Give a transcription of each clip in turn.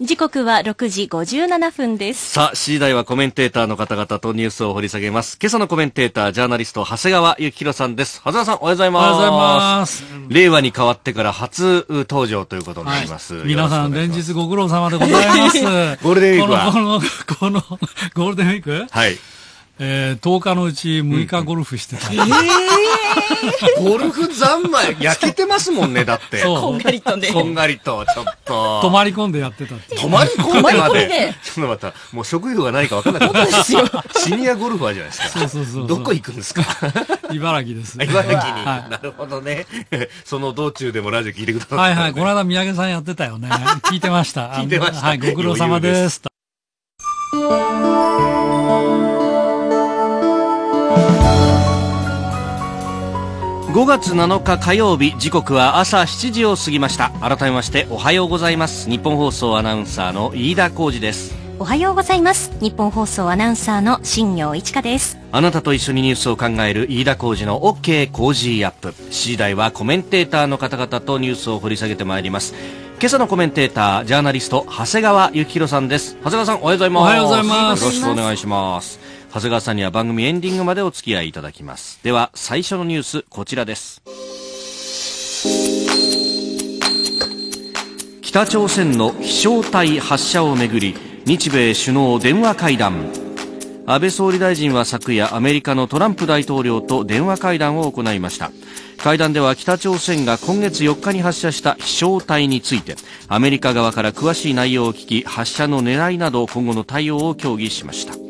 時刻は6時57分です。さあ、次第はコメンテーターの方々とニュースを掘り下げます。今朝のコメンテーター、ジャーナリスト、長谷川幸宏さんです。長谷川さん、おはようございます。おはようございます。令和に変わってから初登場ということになります。はい、皆さん、連日ご苦労様でございます。ゴールデンウィークはこの、この、ゴールデンウィークはい。えー、10日のうち6日ゴルフしてた、うん、えー、ゴルフ三昧焼けてますもんねだってこんがりとねこんがりとちょっと泊まり込んでやってたって泊まり込んでまでちょっとまたもう職業が何か分からなかったシニアゴルファーじゃないですかそうそうそうどこ行くんですか茨城です 茨城に、はい、なるほどねその道中でもラジオ聞いてください、ね、はいはいこの間三宅さんやってたよね聞いてました 聞いてましたはいご苦労様です5月7日火曜日時刻は朝7時を過ぎました改めましておはようございます日本放送アナウンサーの飯田浩二ですおはようございます日本放送アナウンサーの新業一華ですあなたと一緒にニュースを考える飯田浩二の OK 工事アップ次第はコメンテーターの方々とニュースを掘り下げてまいります今朝のコメンテータージャーナリスト長谷川幸宏さんです長谷川さんおはようございますおはようございますよろしくお願いします長谷川さんには番組エンディングまでお付き合いいただきますでは最初のニュースこちらです北朝鮮の飛翔体発射をめぐり日米首脳電話会談安倍総理大臣は昨夜アメリカのトランプ大統領と電話会談を行いました会談では北朝鮮が今月4日に発射した飛翔体についてアメリカ側から詳しい内容を聞き発射の狙いなど今後の対応を協議しました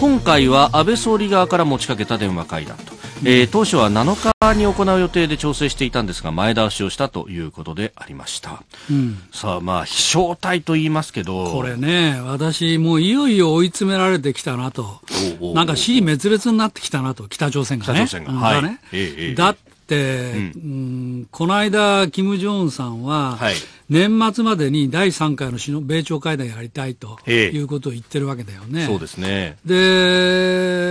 今回は安倍総理側から持ちかけた電話会談と、えー、当初は7日に行う予定で調整していたんですが前倒しをしたということでありました、うん、さあまあ飛翔体と言いますけどこれね私もういよいよ追い詰められてきたなとなんか死滅裂になってきたなと北朝鮮がね、ねはいねええ、だっ、うん、この間、金正恩さんは、はい、年末までに第3回の首脳米朝会談やりたいということを言ってるわけだよね。そうですねで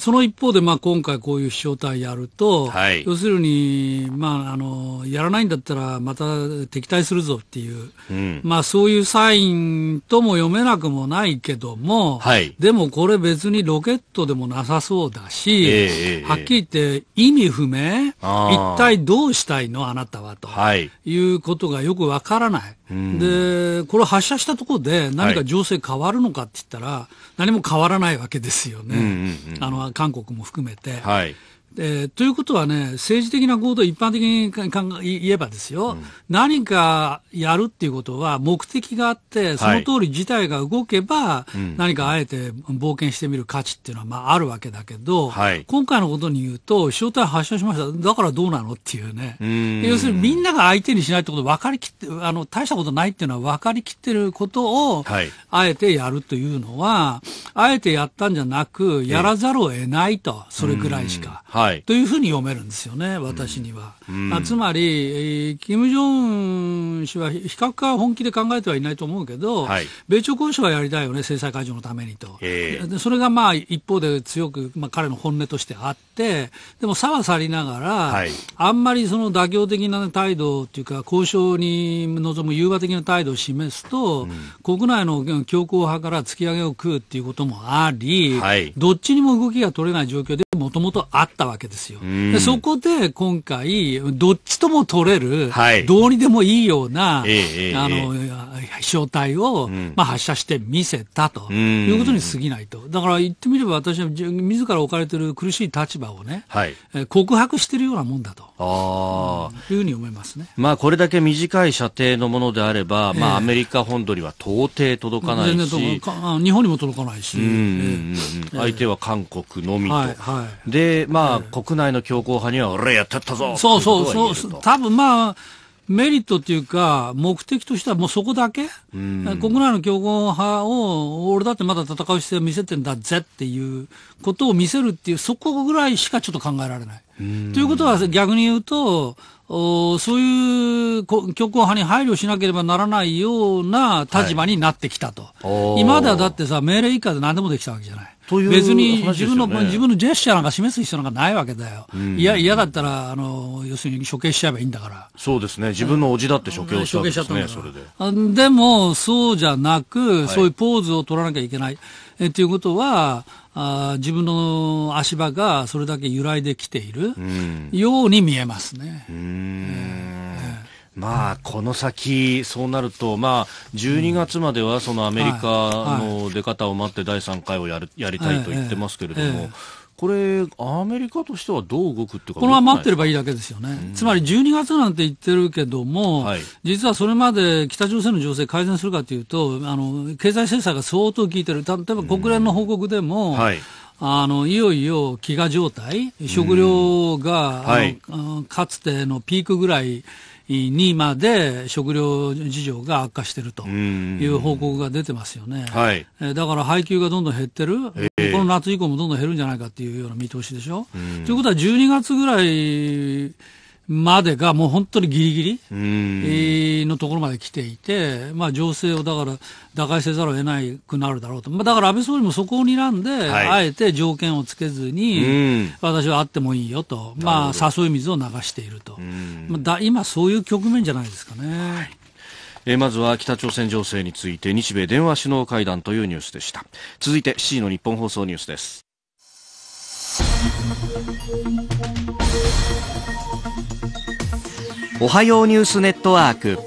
その一方で、まあ、今回こういう飛翔体やると、はい、要するに、まあ、あの、やらないんだったら、また敵対するぞっていう、うん、まあ、そういうサインとも読めなくもないけども、はい、でもこれ別にロケットでもなさそうだし、えー、はっきり言って意味不明、一体どうしたいのあなたはと、はい、いうことがよくわからない。で、これ発射したところで何か情勢変わるのかって言ったら、はい、何も変わらないわけですよね。うんうんうん、あの、韓国も含めて。はいえー、ということはね、政治的な行動一般的に言えばですよ、うん、何かやるっていうことは目的があって、その通り自体が動けば、はい、何かあえて冒険してみる価値っていうのはまああるわけだけど、はい、今回のことに言うと、正体発症しました、だからどうなのっていうね、う要するにみんなが相手にしないってこと分かりきって、あの大したことないっていうのは分かりきってることを、はい、あえてやるというのは、あえてやったんじゃなく、やらざるを得ないと、それぐらいしか。というふうに読めるんですよね、私には。うん、つまり、金正恩氏は比較化は本気で考えてはいないと思うけど、はい、米朝交渉はやりたいよね、制裁解除のためにと、えー、それがまあ一方で強く、まあ、彼の本音としてあって、でも差は去りながら、はい、あんまりその妥協的な態度というか、交渉に臨む融和的な態度を示すと、うん、国内の強硬派から突き上げを食うということもあり、はい、どっちにも動きが取れない状況でもともとあったわけですよ。でそこで今回どっちとも取れる、はい、どうにでもいいような、ええ、あの、飛翔体を、うん、まあ、発射して見せたと、いうことに過ぎないと。だから言ってみれば私は自ら置かれてる苦しい立場をね、はい、告白してるようなもんだと。ああ。いうふうに思いますね。まあ、これだけ短い射程のものであれば、えまあ、アメリカ本土には到底届かないし。全然日本にも届かないし。うん、相手は韓国のみと。はいはい、で、まあ、え国内の強硬派には、俺やってったぞそうそうそうそう、多分まあ、メリットっていうか、目的としてはもうそこだけ、国内の強豪派を、俺だってまだ戦う姿勢を見せてんだぜっていうことを見せるっていう、そこぐらいしかちょっと考えられない。ということは逆に言うと、おそういう強硬派に配慮しなければならないような立場になってきたと、はい、今ではだってさ、命令以下で何でもできたわけじゃない。いね、別に自分の自分のジェスチャーなんか示す必要なんかないわけだよ、いや嫌だったらあの、要するに処刑しちゃえばいいんだから、そうですね、自分の叔父だって処刑をしたんですね、それででも、そうじゃなく、そういうポーズを取らなきゃいけない。えということはあ自分の足場がそれだけ揺らいできているように見えますね。まあ、この先、そうなると、まあ、12月まではそのアメリカの出方を待って第3回をやるやりたいと言ってますけれども、これ、アメリカとしてはどう動くってこれは待ってればいいだけですよね、うん、つまり12月なんて言ってるけども、はい、実はそれまで北朝鮮の情勢改善するかというと、あの経済制裁が相当効いてる、例えば国連の報告でも、うんはいあのいよいよ飢餓状態、食料が、はい、かつてのピークぐらいにまで食料事情が悪化しているという報告が出てますよね、はい、だから配給がどんどん減ってる、えー、この夏以降もどんどん減るんじゃないかというような見通しでしょ。ということは12月ぐらいまでがもう本当にギリギリ、のところまで来ていて、まあ、情勢をだから打開せざるを得なくなるだろうと、まあ、だから安倍総理もそこを睨んで、はい、あえて条件をつけずに、私はあってもいいよと、まあ、誘い水を流していると、まあ、だ今、そういう局面じゃないですかね。はいえまずは北朝鮮情勢について日米電話首脳会談というニュースでした続いて7時の日本放送ニュースですおはようニュースネットワーク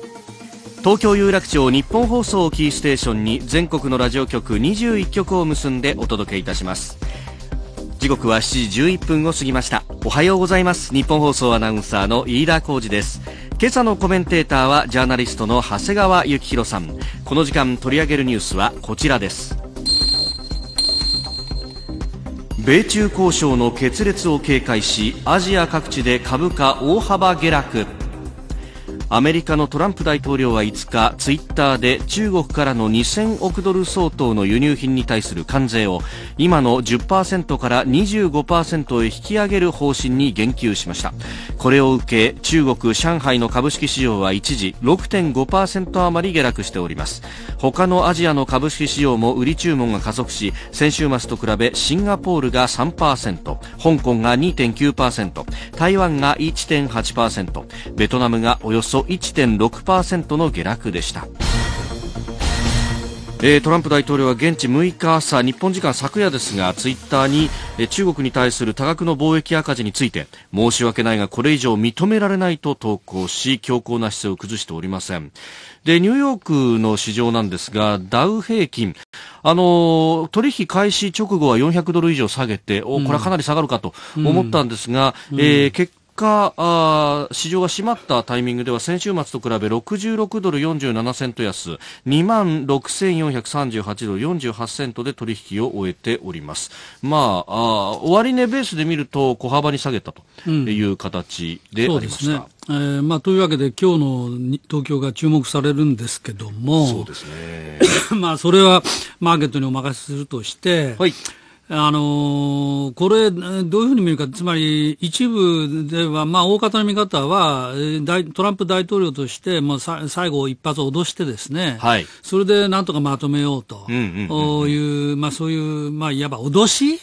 東京有楽町日本放送キーステーションに全国のラジオ局21局を結んでお届けいたします時刻は7時11分を過ぎましたおはようございます日本放送アナウンサーの飯田浩二です今朝のコメンテーターはジャーナリストの長谷川幸宏さんこの時間取り上げるニュースはこちらです米中交渉の決裂を警戒しアジア各地で株価大幅下落アメリカのトランプ大統領は5日、ツイッターで中国からの2000億ドル相当の輸入品に対する関税を今の10%から25%へ引き上げる方針に言及しました。これを受け、中国上海の株式市場は一時6.5%余り下落しております。他のアジアの株式市場も売り注文が加速し、先週末と比べシンガポールが3%、香港が2.9%、台湾が1.8%、ベトナムがおよそそ1.6%の下落でした。えー、トランプ大統領は現地6日朝、日本時間昨夜ですが、ツイッターに、えー、中国に対する多額の貿易赤字について、申し訳ないがこれ以上認められないと投稿し、強硬な姿勢を崩しておりません。で、ニューヨークの市場なんですが、ダウ平均、あの取引開始直後は400ドル以上下げて、お、これはかなり下がるかと思ったんですが、うん、えー、結日あ、市場が閉まったタイミングでは先週末と比べ66ドル47セント安、2万6438ドル48セントで取引を終えております。まあ、あ終値ベースで見ると小幅に下げたという形でありました。うえーまあ、というわけで、今日の東京が注目されるんですけども、そうですね まあそれはマーケットにお任せするとして、はいあのこれ、どういうふうに見るか、つまり一部では、まあ、大方の見方は、トランプ大統領として、もう最後、一発脅してですね、はい、それでなんとかまとめようという、そういう、まあ、いわば脅し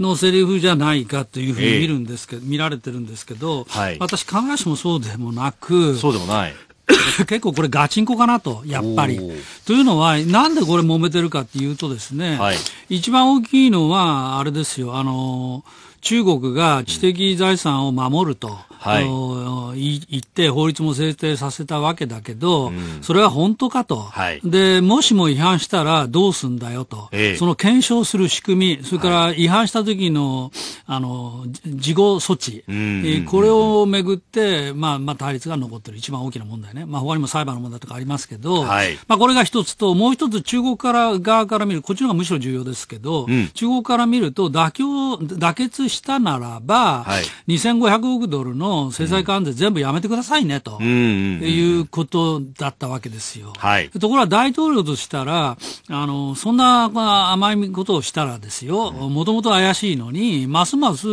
のセリフじゃないかというふうに見るんですけ、えー、見られてるんですけど、はい、私、必ずしもそうでもなく、そうでもない 結構これガチンコかなと、やっぱり。というのは、なんでこれ揉めてるかっていうとですね、はい、一番大きいのは、あれですよ、あの、中国が知的財産を守ると。はい、言って法律も制定させたわけだけど、うん、それは本当かと、はい、で、もしも違反したらどうすんだよと、えその検証する仕組み、それから違反した時の、あの、事後措置、うんうん、これをめぐって、まあ、まあ、対立が残ってる一番大きな問題ね。まあ、他にも裁判の問題とかありますけど、はい、まあ、これが一つと、もう一つ中国から側から見る、こっちの方がむしろ重要ですけど、うん、中国から見ると妥協、妥結したならば、はい、2500億ドルのの制裁関税全部やめてくださいね、ということだったわけですよ。はい、ところが大統領としたら、あの、そんな甘いことをしたらですよ、もともと怪しいのに、ますます、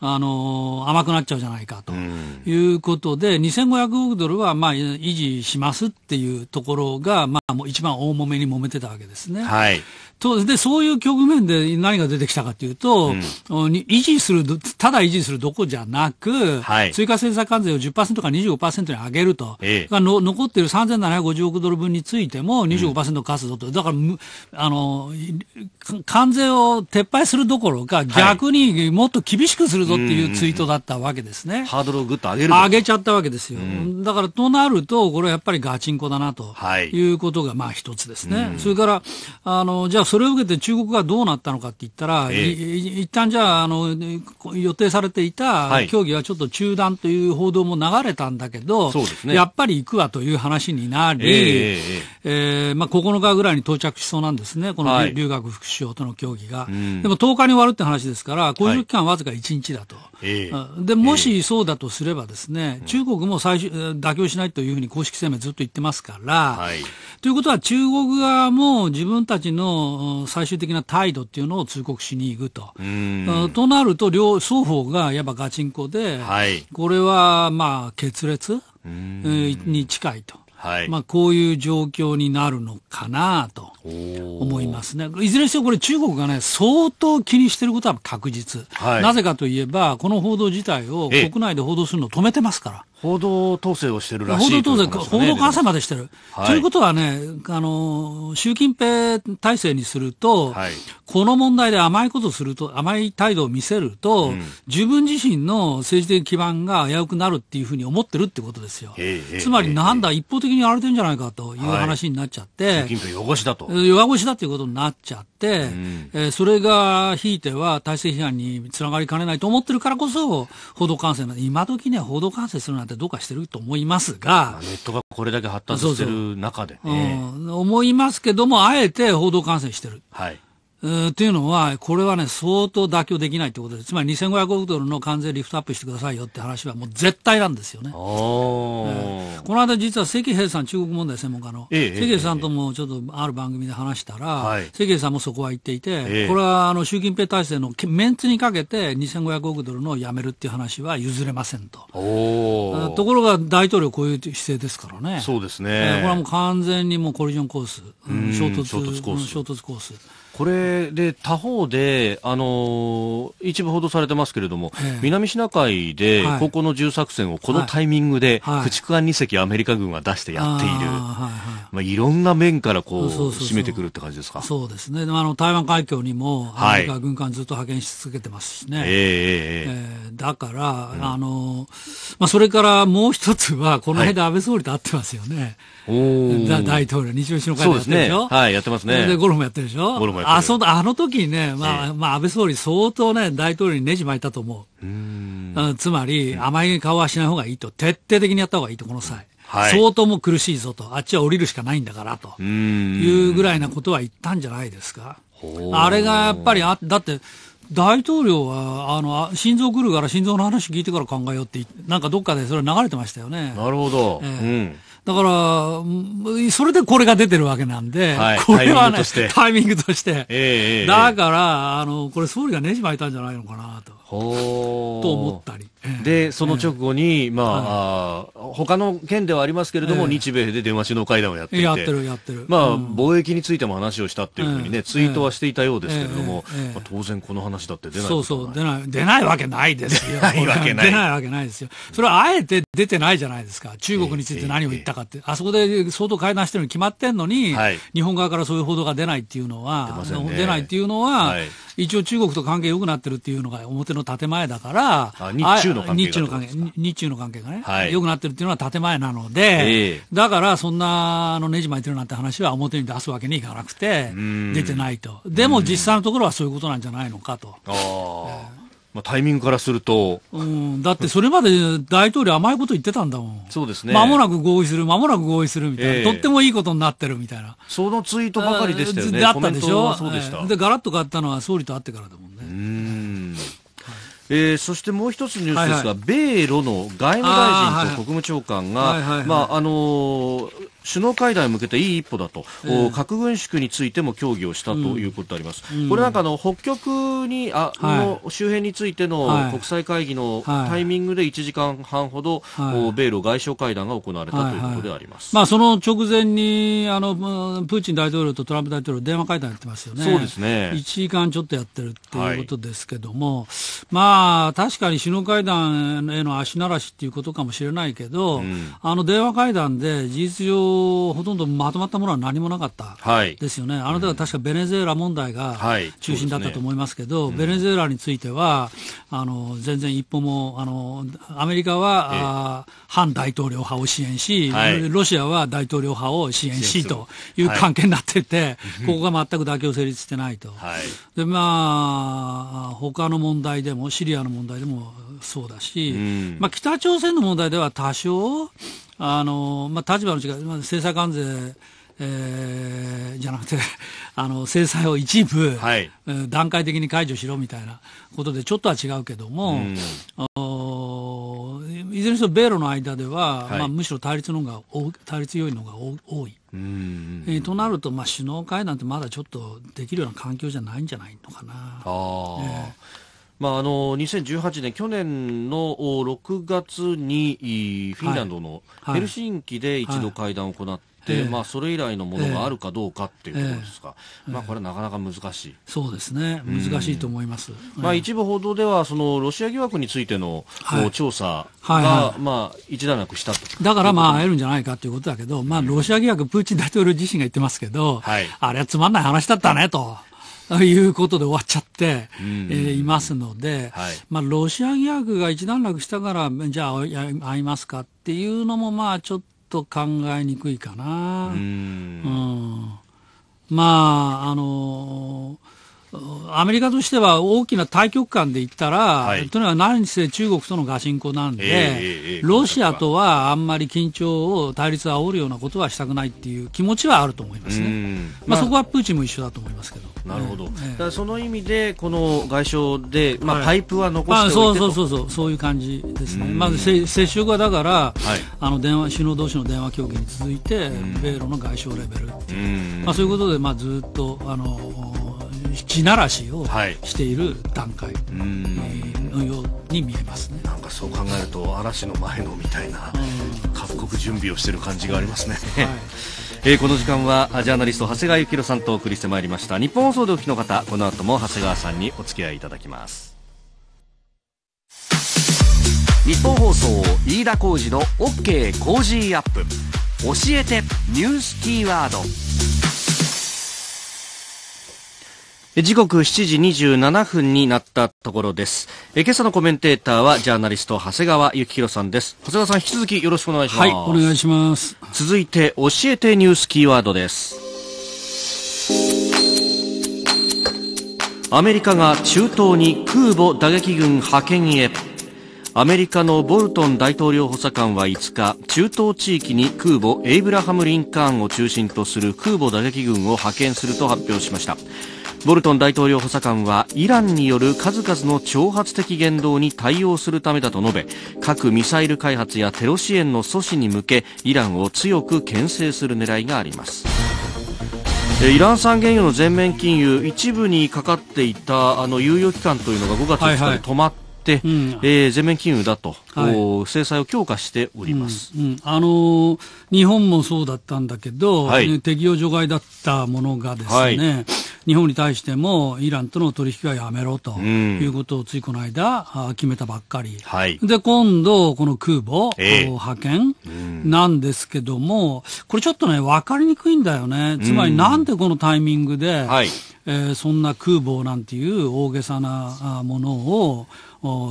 あの、甘くなっちゃうじゃないかということで、2500億ドルは、まあ、維持しますっていうところが、まあ、もう一番大揉めに揉めてたわけですね。はい。とで、そういう局面で何が出てきたかというと、うん、維持する、ただ維持するどこじゃなく、はい、追加制裁関税を10%から25%に上げると、ええ、の残っている3750億ドル分についても25%カスぞと、だからあの関税を撤廃するどころか、逆にもっと厳しくするぞっていうツイートだったわけですね。ハードルをぐっと上げる上げちゃったわけですよ。だからとなると、これはやっぱりガチンコだなということが、まあ一つですね。それから、あの、じゃあそれを受けて中国がどうなったのかって言ったら、一旦じゃあ、あの、予定されていた協議はちょっと中断という報道も流れたんだけど、やっぱり行くわという話になり、ええまあ9日ぐらいに到着しそうなんですね、この留学復習。首相との協議が、うん、でも10日に終わるって話ですから、交渉期間わずか1日だと、はい、でもしそうだとすれば、ですね、えー、中国も最終妥協しないというふうに公式声明ずっと言ってますから、はい、ということは、中国側も自分たちの最終的な態度っていうのを通告しに行くと。となると両、双方がやっぱガチンコで、はい、これはまあ決裂に近いと。はい、まあ、こういう状況になるのかなと思いますね。いずれにしてもこれ中国がね、相当気にしてることは確実。はい、なぜかといえば、この報道自体を国内で報道するのを止めてますから。報道統制をしてるらしい報道統制、報道朝までしてる、はい、ということはね、あの、習近平体制にすると、はい、この問題で甘いことすると、甘い態度を見せると、うん、自分自身の政治的基盤が危うくなるっていうふうに思ってるってことですよ。つまり、なんだ、一方的にやられてるんじゃないかという話になっちゃって、はい、習近平汚しだと。汚しだということになっちゃって、うん、えー、それが、ひいては体制批判につながりかねないと思ってるからこそ、報道感染今時ね、報道感染するなんてどうかしてると思いますが、ネットがこれだけ発達してる中で思いますけども、あえて報道感染してる、はい、というのは、これはね、相当妥協できないってことです。つまり2500億ドルの関税リフトアップしてくださいよって話はもう絶対なんですよね。えー、この間実は関平さん、中国問題専門家の、えー、関平さんともちょっとある番組で話したら、はい、関平さんもそこは言っていて、えー、これはあの習近平体制のメンツにかけて2500億ドルのやめるっていう話は譲れませんと。ところが大統領こういう姿勢ですからね。そうですね。これはもう完全にもうコリジョンコース、衝突衝突コース。衝突コースこれで他方で、あのー、一部報道されてますけれども、えー、南シナ海で高校の重作戦をこのタイミングで、駆逐艦2隻アメリカ軍は出してやっている、はいまあ、いろんな面からこう締めてくるって感じですかそうですね、あの台湾海峡にもアメリカ軍艦ずっと派遣し続けてますしね、はい、えー、えー、だから、うん、あのまあ、それからもう一つは、この間、安倍総理と会ってますよね。はい大統領、日曜日の会でやってるでしょ、ね、はい、やってますね。で、ゴルフもやってるでしょゴルフもやってる。あ、その、あの時ね、まあ、まあ、安倍総理相当ね、大統領にねじ巻いたと思う。うん。つまり、甘い顔はしない方がいいと、徹底的にやった方がいいと、この際。はい、相当も苦しいぞと、あっちは降りるしかないんだからというぐらいなことは言ったんじゃないですか。あれがやっぱりあ、だって、大統領はあの心臓来るから心臓の話聞いてから考えようってなんかどっかでそれ流れてましたよね。なるほど、えー、うんだから、それでこれが出てるわけなんで、はい、これはね、タイミングとして。えー、だから、あの、これ総理がねじ巻いたんじゃないのかなと。ほと思ったり。で、その直後に、えー、まあ、はい、他の県ではありますけれども、えー、日米で電話首脳会談をやっていて。やってる、やってる。まあ、うん、貿易についても話をしたっていうふうにね、ツイートはしていたようですけれども、まあ、当然この話だって出ないそうそう、出ない、出ないわけないですよ。出ないわけない。出ないわけないですよ。それはあえて出てないじゃないですか。中国について何を言ったか。かって、あそこで相当会談してるに決まってんのに、はい、日本側からそういう報道が出ないっていうのは、ね、出ないっていうのは、はい、一応中国と関係良くなってるっていうのが表の建前だから、日中の関係が日中の関係がね、はい、良くなってるっていうのは建前なので、えー、だからそんなあのねじ巻いてるなんて話は表に出すわけにいかなくて、出てないと。でも実際のところはそういうことなんじゃないのかと。あまあ、タイミングからすると、うん、だってそれまで大統領甘いこと言ってたんだもん。そうですね。まもなく合意する、まもなく合意するみたいな、えー、とってもいいことになってるみたいな。そのツイートばかりでしたよね。だったでしょ。そうでした、えー。で、ガラッと変わったのは総理と会ってからだもんね。うん。えー、そしてもう一つニュースですが、はいはい、米ロの外務大臣と国務長官が、あはいはいはい、まあ、あのー首脳会談に向けていい一歩だと、えー、核軍縮についても協議をしたということであります、うん、これなんかの北極にあ、はい、の周辺についての国際会議のタイミングで1時間半ほど、はい、米ロ外相会談が行われたということであります、はいはい、まあ、その直前にあのプーチン大統領とトランプ大統領電話会談やってますよねそうですね1時間ちょっとやってるっていうことですけども、はい、まあ確かに首脳会談への足ならしっていうことかもしれないけど、うん、あの電話会談で事実上とほとんどまとまったものは何もなかったですよね、はい、あなたは確かベネズエラ問題が中心だったと思いますけど、はいねうん、ベネズエラについては、あの全然一歩もあの、アメリカは、ええ、反大統領派を支援し、はい、ロシアは大統領派を支援しという関係になってて、ここが全く妥協成立してないと、でまあ、他の問題でも、シリアの問題でも、そうだし、うん、まあ、北朝鮮の問題では多少、あのまあ、立場の違い、まあ、制裁関税、えー、じゃなくて、あの制裁を一部、はい、段階的に解除しろみたいなことで、ちょっとは違うけども、うん、いずれにしよ、米ロの間では、はい、まあ、むしろ対立のが対立要因のが多い。うん、えー、となると、まあ、首脳会談ってまだちょっとできるような環境じゃないんじゃないのかな。あえーまあ、あの2018年、去年の6月にフィンランドのヘルシンキで一度会談を行って。まあ、それ以来のものがあるかどうかっていうところですか、まあ、これはなかなか難しいそうですね、難しいと思います、まあ、一部報道では、そのロシア疑惑についての、調査が、まあ、一段落したとだから、まあ、会えるんじゃないかということだけど、まあ、ロシア疑惑、プーチン大統領自身が言ってますけど、あれはつまんない話だったねと。いうことで終わっちゃって、えー、いますので、はい、まあ、ロシア疑惑が一段落したから、じゃあ会いますかっていうのも、まあ、ちょっと考えにくいかな。うん、まあ、あのーアメリカとしては大きな大局観で言ったら、はい、とにかく何せ中国とのガシンコなんで、えー、ロシアとはあんまり緊張を、対立を煽るようなことはしたくないっていう気持ちはあると思いますね、まあ、そこはプーチンも一緒だと思いますけど。なるほど、ええ、その意味で、この外相で、まあ、パイプは残してそうそうそうそう、そういう感じですね、まず接触はだから、はい、あの電話首脳同士の電話協議に続いて、米ロの外相レベルっていう、まあ、そういうことで、まあ、ずっとあの地ならしをしている段階のように見えますね、はい、なんかそう考えると、嵐の前のみたいな、各国準備をしてる感じがありますね。はいえー、この時間はジャーナリスト長谷川幸宏さんとお送りしてまいりました日本放送でお聞きの方この後も長谷川さんにお付き合いいただきます日本放送飯田浩二の OK コージーアップ教えてニュースキーワード時刻7時27分になったところです。え今朝のコメンテーターはジャーナリスト長谷川幸宏さんです。長谷川さん引き続きよろしくお願いします。はい、お願いします。続いて教えてニュースキーワードです。アメリカが中東に空母打撃軍派遣へ。アメリカのボルトン大統領補佐官は5日、中東地域に空母エイブラハム・リンカーンを中心とする空母打撃軍を派遣すると発表しました。ボルトン大統領補佐官はイランによる数々の挑発的言動に対応するためだと述べ核・ミサイル開発やテロ支援の阻止に向けイランを強く牽制する狙いがありますイラン産原油の全面禁輸一部にかかっていたあの猶予期間というのが5月2日に止まって、はいはい、うん、えー、全面禁輸だと、はい、制裁を強化しております、うんうん、あのー、日本もそうだったんだけど、はい、適用除外だったものがですね、はい、日本に対してもイランとの取引はやめろということをついこの間、うん、決めたばっかり、はい、で今度、この空母、えー、派遣なんですけども、これちょっとね、分かりにくいんだよね、つまりなんでこのタイミングで、はえー、そんな空母なんていう大げさなものを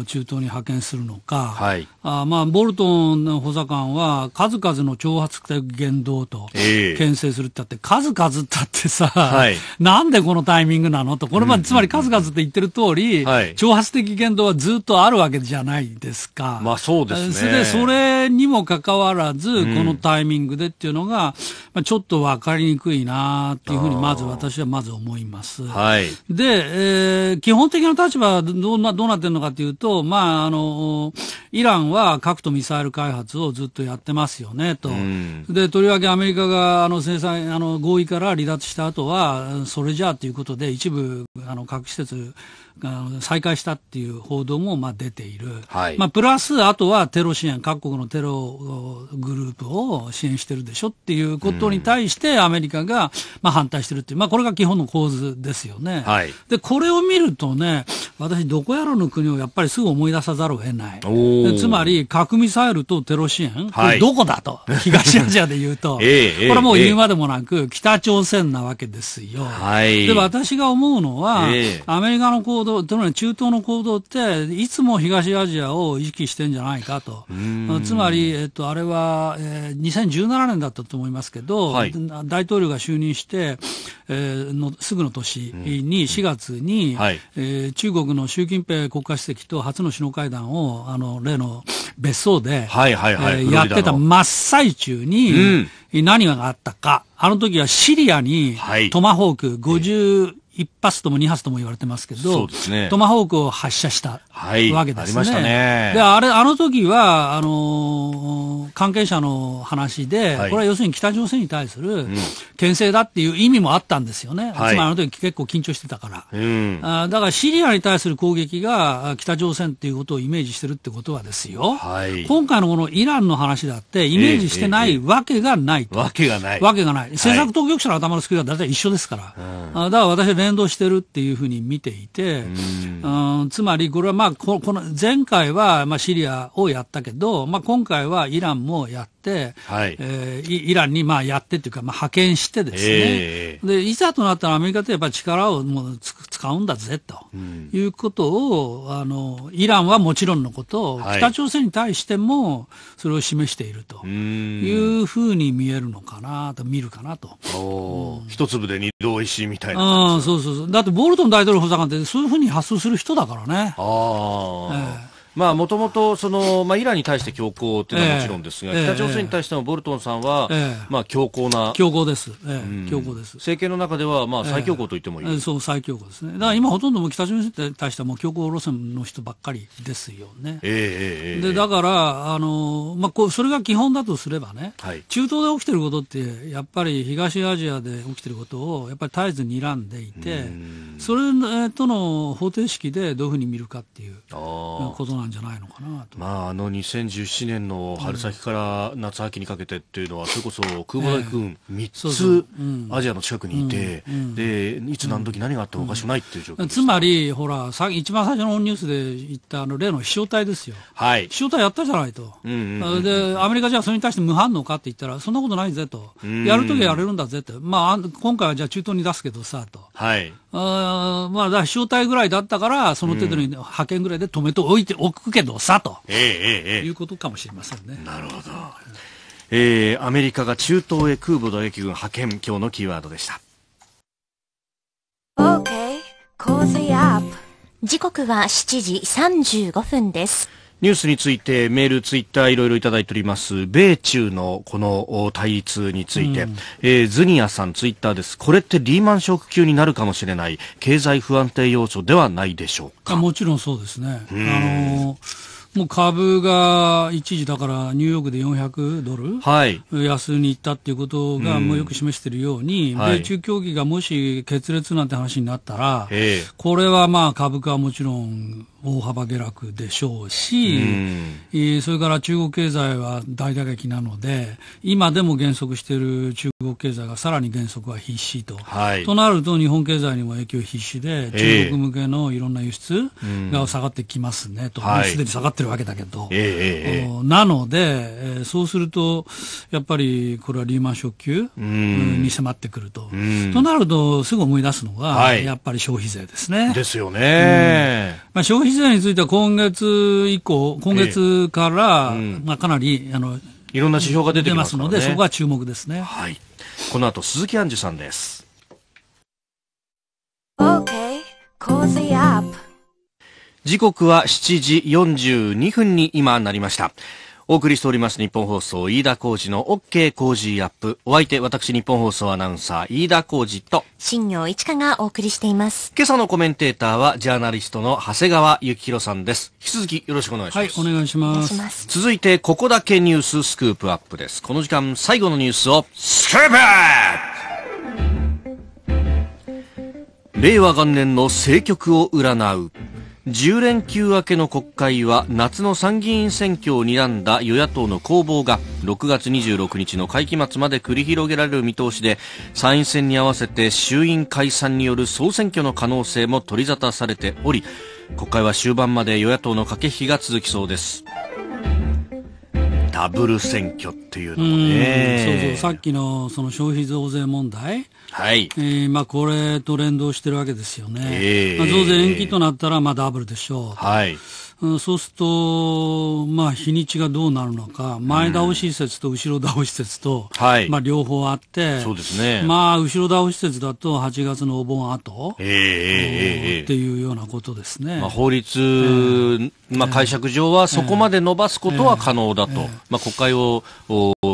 中東に派遣するのか、はい、あまあ、ボルトンの補佐官は数々の挑発的言動と、牽制するってあって、えー、数々ったってさ、はい、なんでこのタイミングなのと、これまで、つまり数々って言ってる通り、はい、挑発的言動はずっとあるわけじゃないですか。まあそうですね。それで、それにもかかわらず、このタイミングでっていうのが、まあ、ちょっとわかりにくいなっていうふうに、まず私はまず思います。はい、で、えー、基本的な立場はどうなどうなってるのかというと、まあ、あの、イランはは核とミサイル開発をずっとやってますよねと、うん、でとりわけアメリカがあの制裁あの合意から離脱した後は、それじゃあということで、一部あの核施設再開したっていう報道もまあ出ている、はい、まあ、プラス、あとはテロ支援、各国のテログループを支援してるでしょっていうことに対して、アメリカがまあ反対してるっていう、まあ、これが基本の構図ですよね、はい、でこれを見るとね、私、どこやらの国をやっぱりすぐ思い出さざるを得ない、つまり核ミサイルとテロ支援、これどこだと、東アジアで言うと、えー、これもう言うまでもなく、北朝鮮なわけですよ。はい、で私が思うのは、えー、アメリカの行動、中東の行動って、いつも東アジアを意識してんじゃないかと。つまり、えっと、あれは、えー、2017年だったと思いますけど、はい、大統領が就任して、えー、のすぐの年に、4月に、はい、えー、中国の習近平国家主席と初の首脳会談を、あの、例の別荘で、はいはいはいえー、やってた真っ最中に、何があったか。あの時はシリアに、トマホーク50、はい1発とも2発とも言われてますけど、ね、トマホークを発射した、わけですね。ありましたね。で、あれ、あの時は、あのー、関係者の話で、はい、これは要するに北朝鮮に対する、牽制だっていう意味もあったんですよね。つまりあの時結構緊張してたから。あ、だからシリアに対する攻撃が北朝鮮っていうことをイメージしてるってことはですよ。はい、今回のこのイランの話だって、イメージしてないわけがない、えーえー、わけがない。わけがない。政策当局者の頭の作りは大体一緒ですから。うん、あだから私は連動してるっていうふうに見ていて、うん、つまりこれはまあこの前回はまあシリアをやったけど、まあ、今回はイランもやっ、はい、えー、イランにまあやってというか、まあ、派遣してですね、えー、でいざとなったらアメリカってやっぱ力をもう使うんだぜと、うん、いうことをあのイランはもちろんのことはい、北朝鮮に対してもそれを示しているというふうに見えるのかなと見るかなと、うん、一粒で二度おいしいみたいなあそうそうそうだってボルトン大統領補佐官ってそういうふうに発想する人だからね。あえまあ、もともと、その、まあ、イランに対して強硬っていうのはもちろんですが、北朝鮮に対してもボルトンさんは、まあ、強硬な。強硬です。え強硬です。政権の中では、まあ、最強硬と言ってもいい、そう、最強硬ですね。だから今ほとんども北朝鮮に対してはもう強硬路線の人ばっかりですよね。えで、だから、あの、まあ、こう、それが基本だとすればね、中東で起きてることって、やっぱり東アジアで起きてることを、やっぱり絶えず睨んでいて、それとの方程式でどういうふうに見るかっていうことなんんじゃないのかなと、まあ、あの2017年の春先から夏秋にかけてっていうのは、それこそ空母大君3つアジアの近くにいて、でいつ何時何があってもおかしくないっていう状況、うん、つまり、ほらさ、一番最初のニュースで言ったあの例の飛翔体ですよ、はい、飛翔体やったじゃないと、で、アメリカじゃあそれに対して無反応かって言ったら、そんなことないぜと、やるときはやれるんだぜって、まあ、今回はじゃあ中東に出すけどさと。はいあまあ、だ飛翔体ぐらいだったから、その程度に派遣ぐらいで止めておいておくけどさと、えー、いうことかもしれませんね。なるほど、えー、アメリカが中東へ空母打撃軍派遣今日のキーワードでした。OK、cozy up。時刻は7時35分です。ニュースについてメール、ツイッターいろいろいただいております。米中のこの対立について、うん、えー、ズニアさんツイッターです。これってリーマンショック級になるかもしれない経済不安定要素ではないでしょうか。もちろんそうですね。あのもう株が一時だからニューヨークで400ドル、はい、安に行ったっていうことがもうよく示しているように、米中協議がもし決裂なんて話になったら、これはまあ株価はもちろん大幅下落でしょうし、それから中国経済は大打撃なので、今でも減速している中国経済がさらに減速は必至と、はい、となると日本経済にも影響必至で、中国向けのいろんな輸出が下がってきますねと、す、えー、で、に下がってるわけだけど、なので、えそうすると、やっぱりこれはリーマンショック級に迫ってくると、となると、すぐ思い出すのが、はやっぱり消費税ですね。ですよね。まあ消費事態については今月以降、今月から、ええうん、まあ、かなりあのいろんな指標が出てます、ね,、ので、そこは注目ですね。はい、この後鈴木杏樹さんです。Okay, 時刻は7時42分に今なりました。お送りしております日本放送、飯田浩二の OK 工事アップ。お相手、私日本放送アナウンサー、飯田浩二と、新業一華がお送りしています。今朝のコメンテーターは、ジャーナリストの長谷川幸宏さんです。引き続きよろしくお願いします。はい、お願いします。続いて、ここだけニューススクープアップです。この時間、最後のニュースを、スクープ令和元年の政局を占う。10連休明けの国会は夏の参議院選挙を睨んだ与野党の攻防が6月26日の会期末まで繰り広げられる見通しで参院選に合わせて衆院解散による総選挙の可能性も取り沙汰されており国会は終盤まで与野党の駆け引きが続きそうです。ダブル選挙っていうのもね。そうそう、さっきのその消費増税問題。はい。えー、まあこれと連動してるわけですよね。えー、まあ、増税延期となったら、まあダブルでしょう。はい。そうすると、まあ、日にちがどうなるのか、前倒し説と後ろ倒し説と、まあ、両方あって、そうですね。まあ、後ろ倒し説だと、8月のお盆後、えー、えっていうようなことですね。まあ、法律、えー、まあ、解釈上は、そこまで伸ばすことは可能だと。えー、まあ、国会を、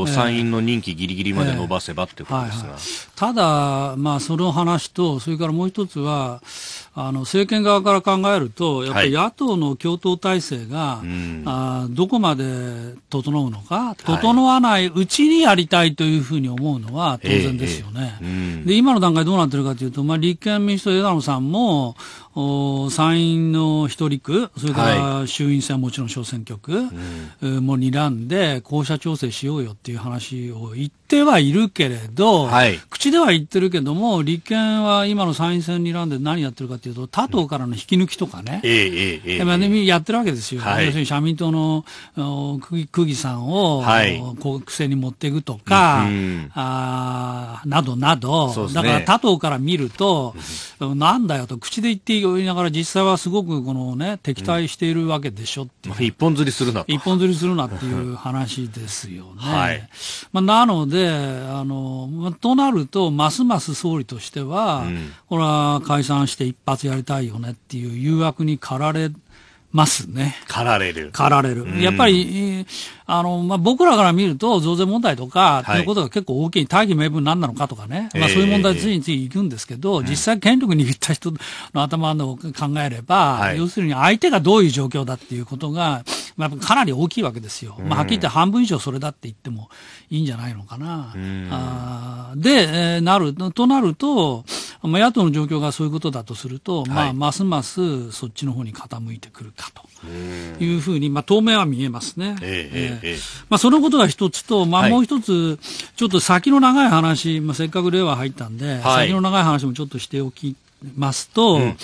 参院の任期ぎりぎりまで伸ばせばってことですが。はいはいただ、まあ、その話と、それからもう一つは、あの政権側から考えると、やっぱり野党の共闘体制が、はい、あどこまで整うのか、整わないうちにやりたいというふうに思うのは当然ですよね。はいえで今の段階どうなってるかというと、まあ、立憲民主党枝野さんも、参院の一人区、それから衆院選はもちろん小選挙区、うん、も睨んで、校舎調整しようよっていう話を言ってはいるけれど、はい、口では言ってるけども、立憲は今の参院選睨んで何やってるかというと、他党からの引き抜きとかね、うん、やってるわけですよ、はい、要するに社民党の区議さんを、はい、国政に持っていくとか、うん、あなどなど、ね、だから他党から見ると、なんだよと、口で言って言いながら実際はすごくこのね、敵対しているわけでしょっていう。うんまあ、一本釣りするな一本釣りするなっていう話ですよね。はい。まあ、なので、あの、となると、ますます総理としては、うん、これは解散して一発やりたいよねっていう誘惑に駆られ、ますね。かられる。かられる。やっぱり、あの、まあ、僕らから見ると、増税問題とか、と、はい、いうことが結構大きい、大義名分何なのかとかね、まあ、そういう問題につい行いくんですけど、えー、実際権力握った人の頭の考えれば、要するに相手がどういう状況だっていうことが、まあ、かなり大きいわけですよ、まあ、はっきり言って半分以上それだって言ってもいいんじゃないのかな。うん、あで、えなるとなると、まあ、野党の状況がそういうことだとすると、まあ、ますますそっちの方に傾いてくるかと。いうふうに、まあ、当面は見えますね。えー、えー、まあ、そのことが一つと、まあ、もう一つ、ちょっと先の長い話、まあ、せっかく令和入ったんで、はい、先の長い話もちょっとしておきますと、うん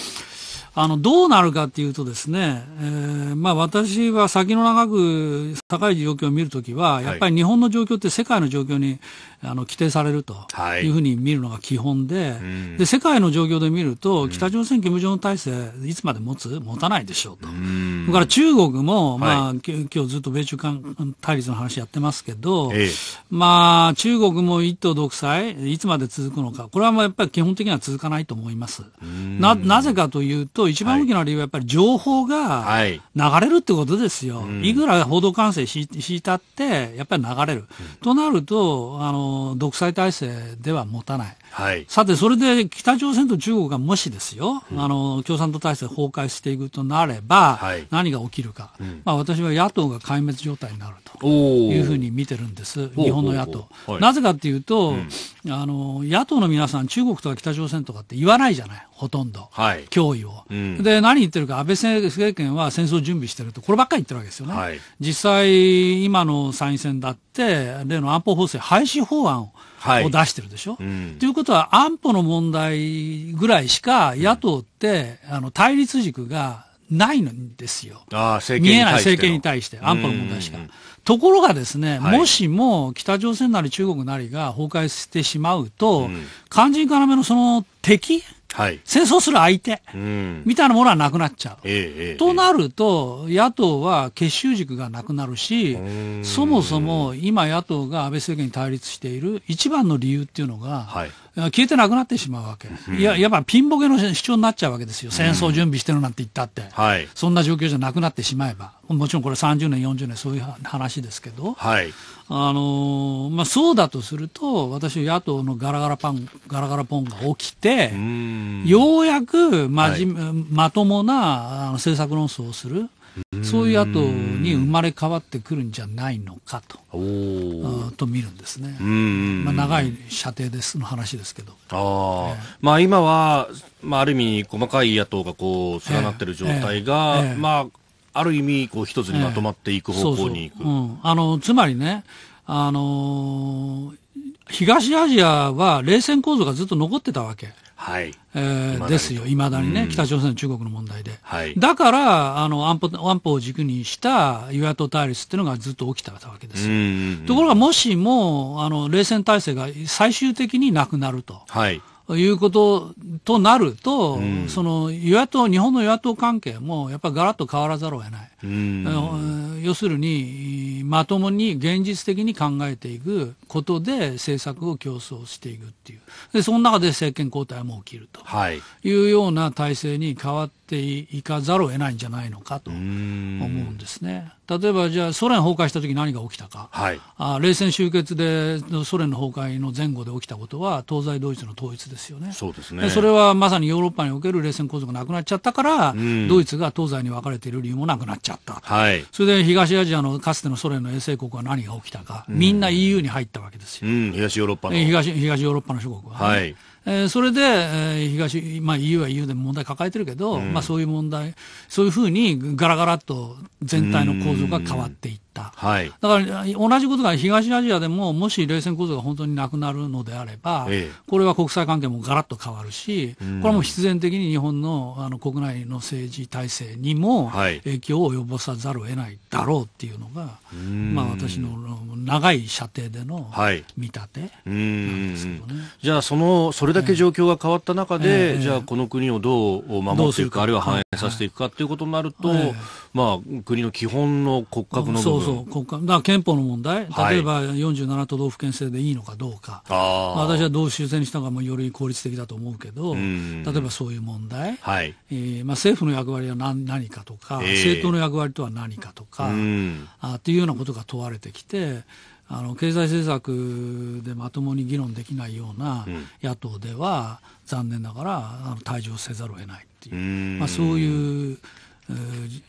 あの、どうなるかっていうとですね、えー、まあ私は先の長く高い状況を見るときは、やっぱり日本の状況って世界の状況にあの規定されるというふうに見るのが基本で、はいで、世界の状況で見ると、北朝鮮、金正恩体制、いつまで持つ持たないでしょうと。うん、だから中国も、まあ、はい、今日ずっと米中間対立の話やってますけど、ええ、まあ、中国も一党独裁、いつまで続くのか、これはまあやっぱり基本的には続かないと思います。な、なぜかというと、一番大きな理由はやっぱり情報が流れるってことですよ。はい、いくら報道管制敷いたって、やっぱり流れる。うん、となると、あの、独裁体制では持たない。はい、さて、それで北朝鮮と中国がもしですよ、うん、あの共産党体制崩壊していくとなれば、はい、何が起きるか、うん、まあ、私は野党が壊滅状態になるというふうに見てるんです、日本の野党。はい、なぜかというと、うん、あの、野党の皆さん、中国とか北朝鮮とかって言わないじゃない、ほとんど、はい、脅威を、で、何言ってるか、安倍政権は戦争準備してると、こればっかり言ってるわけですよね。実際、今の参院選だって、例の安保法制廃止法案をを出してるでしょ。はいうん、ということは安保の問題ぐらいしか野党って、うん、あの対立軸がないんですよ。見えない政権に対して、安保の問題しか。ところがですね、はい、もしも北朝鮮なり中国なりが崩壊してしまうと、うん、肝心要のその敵、はい、戦争する相手、うん、みたいなものはなくなっちゃう。えー、となると、野党は結集軸がなくなるし、そもそも今野党が安倍政権に対立している一番の理由っていうのが、はい、消えてなくなってしまうわけ、いや、やっぱピンボケの主張になっちゃうわけですよ、戦争準備してるなんて言ったって、うんはい、そんな状況じゃなくなってしまえば、もちろんこれ30年、40年、そういう話ですけど、はいあのー、まあ、そうだとすると、私、野党のガラガラパン、ガラガラポンが起きて、うようやくまじ、はい、まともな政策論争をする、そういう後に生まれ変わってくるんじゃないのかと、と見るんですね。まあ、長い射程ですの話ですけど。あえー、まあ今は、まあある意味細かい野党がこう連なってる状態が、えーえー、まあある意味こう一つにまとまっていく方向にいく。うん、あのつまりね、あのー東アジアは冷戦構造がずっと残ってたわけ。はい、えー、ですよ、いまだにね、北朝鮮、中国の問題で、はい、だからあの安保安保を軸にした与野党対立っていうのがずっと起きたわけですところが、もしもあの冷戦体制が最終的になくなると。はいいうこととなると、うん、その与野党、日本の与野党関係もやっぱりガラッと変わらざるを得ない、うん、要するに、まともに現実的に考えていくことで政策を競争していくっていう、でその中で政権交代も起きるというような体制に変わって、ていかざるを得ないんじゃないのかと思うんですね。例えばじゃあソ連崩壊した時何が起きたか、はい、あ冷戦終結でソ連の崩壊の前後で起きたことは東西ドイツの統一ですよね。そうですねそれはまさにヨーロッパにおける冷戦構造がなくなっちゃったから、ドイツが東西に分かれている理由もなくなっちゃった、はい、それで東アジアのかつてのソ連の衛星国は何が起きたか、みんな EU に入ったわけですよ、うん、東ヨーロッパの東東ヨーロッパの諸国は、ね、はいえー、それで、えー、東、まあ、EU は EU で問題抱えてるけど、うん、まあ、そういう問題、そういうふうにガラガラと全体の構造が変わっていった、はい、だから同じことが東アジアでも、もし冷戦構造が本当になくなるのであれば、ええ、これは国際関係もガラッと変わるし、これはもう必然的に日本のあの国内の政治体制にも影響を及ぼさざるを得ないだろうっていうのが、まあ、私の長い射程での見立てなんですけどね、はい、じゃあその、それだけ状況が変わった中で、えーえー、じゃあこの国をどう守っていくか、あるいは反映させていくかということになると、はいまあ、国の基本の骨格のそうそう、国家。だ憲法の問題、例えば47都道府県制でいいのかどうか、はい、私はどう修正にしたのかもより効率的だと思うけど、例えばそういう問題、はいえーまあ、政府の役割は何何かとか、えー、政党の役割とは何かとか、あっていうようなことが問われてきて、あの経済政策でまともに議論できないような野党では、残念ながらあの退場せざるを得ないっていう、まあ、そういう。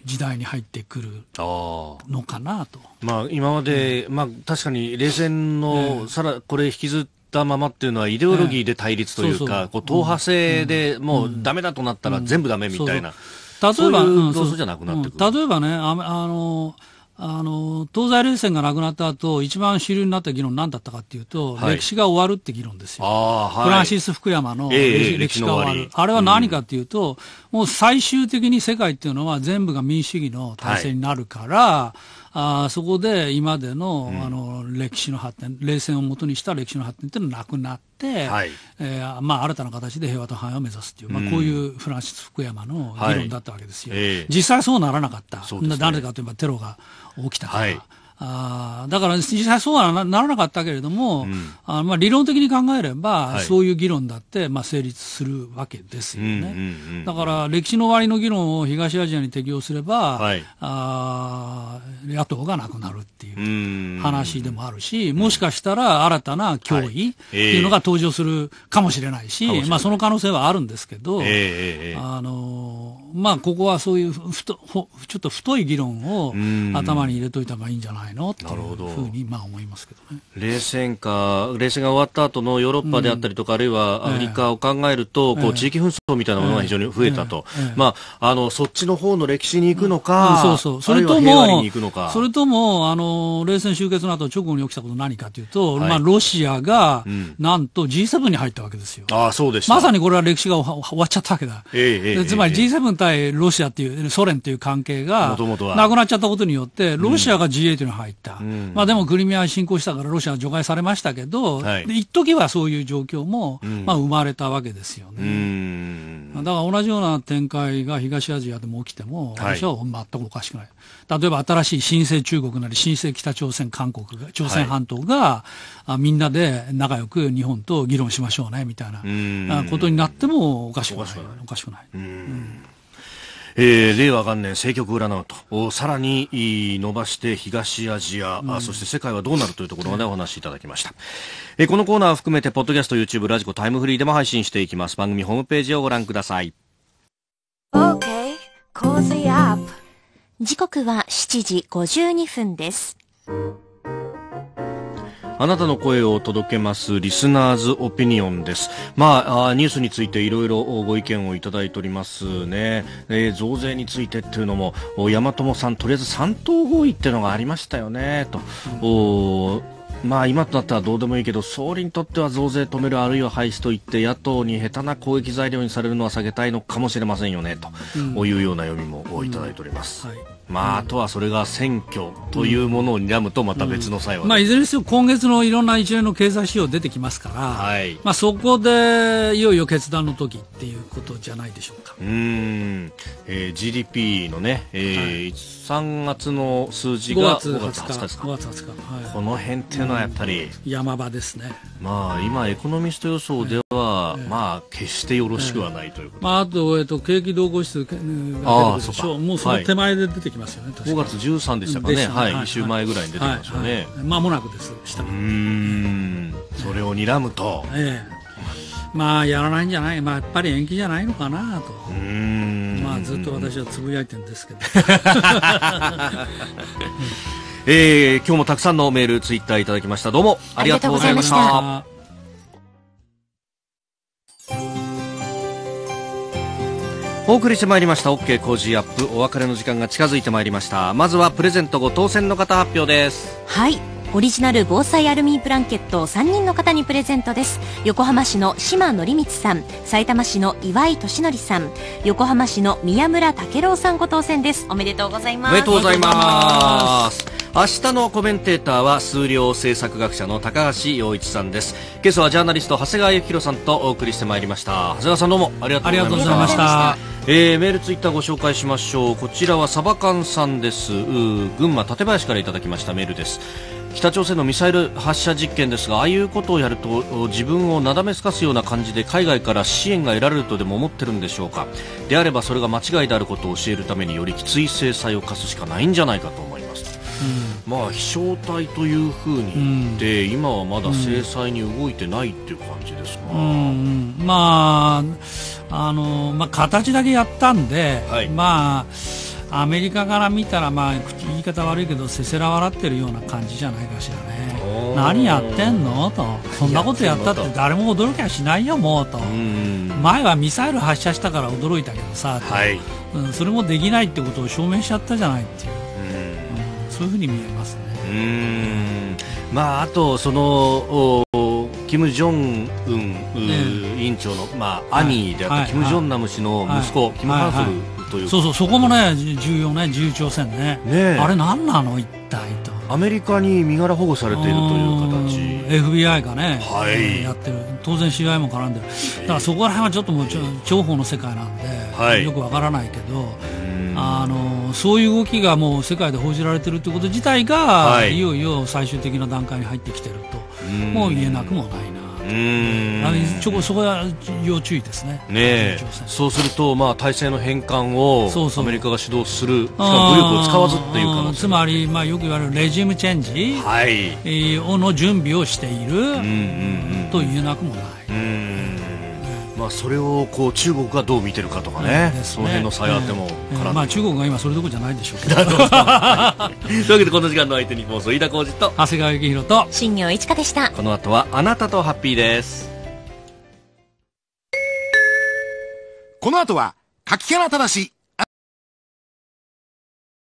時代に入ってくるのかなと。まあ、今まで、うん、まあ、確かに冷戦の、さら、これ引きずったままっていうのは、イデオロギーで対立というか、ええ、こう党派制でもうだめだとなったら全部だめみたいな、例えば、そういう、うん、例えばね、あの、あの、東西冷戦がなくなった後、一番主流になった議論何だったかというと、はい、歴史が終わるって議論ですよ。はい、フランシス・福山の、えー、歴史が終わる。あれは何かというと、うん、もう最終的に世界っていうのは全部が民主主義の体制になるから、はいあそこで今までの,、あの歴史の発展冷戦をもとにした歴史の発展というのはなくなって、はいえーまあ、新たな形で平和と繁栄を目指すという、まあ、こういうフランシス・福山の議論だったわけですよ、はい実際そうならなかった、ね、誰かといえばテロが起きたから。はいあだから実際そうはならなかったけれども、うん、あまあ、理論的に考えれば、はい、そういう議論だって、まあ、成立するわけですよね、だから歴史の終わりの議論を東アジアに適用すれば、はい、あ野党がなくなるっていう話でもあるし、もしかしたら新たな脅威っていうのが登場するかもしれないし、はいえー、まあ、その可能性はあるんですけど、えー、あのーまあ、ここはそういうふとほ、ちょっと太い議論を頭に入れといた方がいいんじゃないのというふうに、まあ思いますけどね。冷戦か、冷戦が終わった後のヨーロッパであったりとか、うん、あるいはアフリカを考えると、えー、こう、地域紛争みたいなものが非常に増えたと。えーえー、まあ、あの、そっちの方の歴史に行くのか、うんうん、そうそう。それとも、それとも、あの、冷戦終結の後直後に起きたこと何かというと、はい、まあ、ロシアが、なんと G7 に入ったわけですよ。あそうでまさにこれは歴史が終わっちゃったわけだ。えーえー、つまり G7 対ロシアっていう、ソ連という関係がなくなっちゃったことによって、ロシアが G8 に入った、うん、まあ、でもクリミア侵攻したからロシアは除外されましたけど、はい、一時はそういう状況も、まあ、生まれたわけですよね、だから同じような展開が東アジアでも起きても、私は全くおかしくない、はい、例えば新しい新生中国なり、新生北朝鮮、韓国、朝鮮半島が、はい、みんなで仲良く日本と議論しましょうねみたいなことになってもおかしくない。おかしくない。うんえー、令和元年政局占うとさらに伸ばして東アジア、うん、そして世界はどうなるというところまでお話しいただきました、えー、このコーナーを含めてポッドキャスト YouTube ラジコタイムフリーでも配信していきます番組ホームページをご覧ください OK コージアップ時刻は7時52分ですあなたの声を届けますリスナーズオピニオンです。まあ、ニュースについていろいろご意見をいただいておりますね。えー、増税についてっていうのも、山友さん、とりあえず3党合意ってのがありましたよね、と。まあ今となってはどうでもいいけど、総理にとっては増税止めるあるいは廃止といって、野党に下手な攻撃材料にされるのは避けたいのかもしれませんよね、というような読みもいただいております。うんうんはいまあ、あとはそれが選挙というものを睨むとまた別の作用、うんうん、まあ、いずれにせよ今月のいろんな一連の経済指標出てきますから、はい、まあ、そこでいよいよ決断の時っていうことじゃないでしょうかうん、えー、GDP のね、えーはい、3月の数字が5月20日ですか5月20日、はい、この辺っていうのはやっぱり、山場ですね、まあ、今エコノミスト予想では、えー、まあ、決してよろしくはないということ、えー、まあ、あと、えーと、景気動向指数が出てくるでしょうもうその手前で出てききますよね5月13でしたかね、ね、はい、1週前ぐらいに出てきましたね、はいまもなくですしたうんそれを睨むと、ええ、まあやらないんじゃない、まあ、やっぱり延期じゃないのかなとまあずっと私はつぶやいてるんですけど えー、今日もたくさんのメール、ツイッターいただきました。どうもありがとうございました。お送りしてまいりました OK ジーアップお別れの時間が近づいてまいりましたまずはプレゼントご当選の方発表ですはいオリジナル防災アルミブランケットを3人の方にプレゼントです横浜市の島則光さんさいたま市の岩井俊則さん横浜市の宮村武郎さんご当選ですおめでとうございますおめでとうございます明日のコメンテーターは数量政策学者の高橋洋一さんです今朝はジャーナリスト長谷川幸宏さんとお送りしてまいりました長谷川さんどうもありがとうございましたえー、メールツイッターご紹介しましょうこちらはサバカンさんです群馬館林からいただきましたメールです北朝鮮のミサイル発射実験ですがああいうことをやると自分をなだめすかすような感じで海外から支援が得られるとでも思ってるんでしょうかであればそれが間違いであることを教えるためによりきつい制裁を科すしかないんじゃないかと思います、うんまあ、飛翔体というふうに言って、うん、今はまだ制裁に動いてないっていう感じですか、うんうん、まああのまあ、形だけやったんで、はい、まあ、アメリカから見たら、まあ、言い方悪いけどせせら笑ってるような感じじゃないかしらね何やってんのとそんなことやったって誰も驚きはしないよ、もうと前はミサイル発射したから驚いたけどさ、はいうん、それもできないってことを証明しちゃったじゃないっていう。そういうふうに見えますね。うんまあ、あとそのキム・ジョンウン、委員長の、まあ、兄であった、はい、キム・ジョンナム氏の息子、はい、キム・ハンソル、という、そうそうそこもね重要ね自由朝鮮ねねあれ何なの一体とアメリカに身柄保護されているという形 FBI がね、はい、やってる当然知り合いも絡んでるだからそこら辺はちょっともう情報の世界なんで、はい、よくわからないけどあのそういう動きがもう世界で報じられているということ自体が、はい、いよいよ最終的な段階に入ってきているともう言えなくもないな。うんちょそこは要注意ですねねそうすると、まあ、体制の変換をそそううアメリカが主導するしかも武力を使わずっていう可能つまり、まあ、よく言われるレジームチェンジ、はい、えの準備をしている、うんうんうん、と言えなくもない。それをこう中国がどう見てるかとかね、うんね、その辺の差があっても、えーえー、まあ、中国が今それどころじゃないでしょうけど というわけでこの時間の相手に放送飯田浩二と長谷川幸宏と新業一華でしたこの後はあなたとハッピーですこの後は柿原正